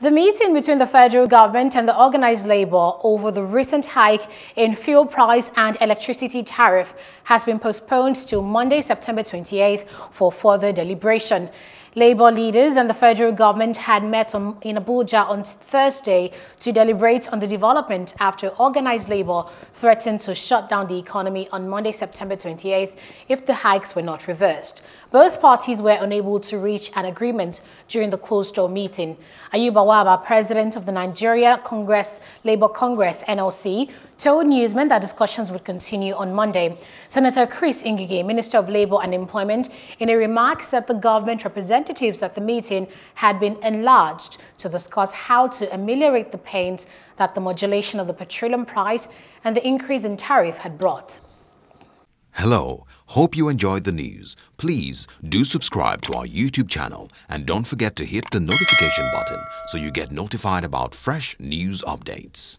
The meeting between the federal government and the organized labor over the recent hike in fuel price and electricity tariff has been postponed to Monday, September 28th for further deliberation. Labour leaders and the federal government had met in Abuja on Thursday to deliberate on the development after organized labor threatened to shut down the economy on Monday, September 28th, if the hikes were not reversed. Both parties were unable to reach an agreement during the closed-door meeting. Ayuba Waba, president of the Nigeria Congress Labour Congress NLC, told newsmen that discussions would continue on Monday. Senator Chris Ingige, Minister of Labour and Employment, in a remark said the government represented representatives at the meeting had been enlarged to discuss how to ameliorate the pains that the modulation of the petroleum price and the increase in tariff had brought. Hello, hope you enjoyed the news. Please do subscribe to our YouTube channel and don't forget to hit the notification button so you get notified about fresh news updates.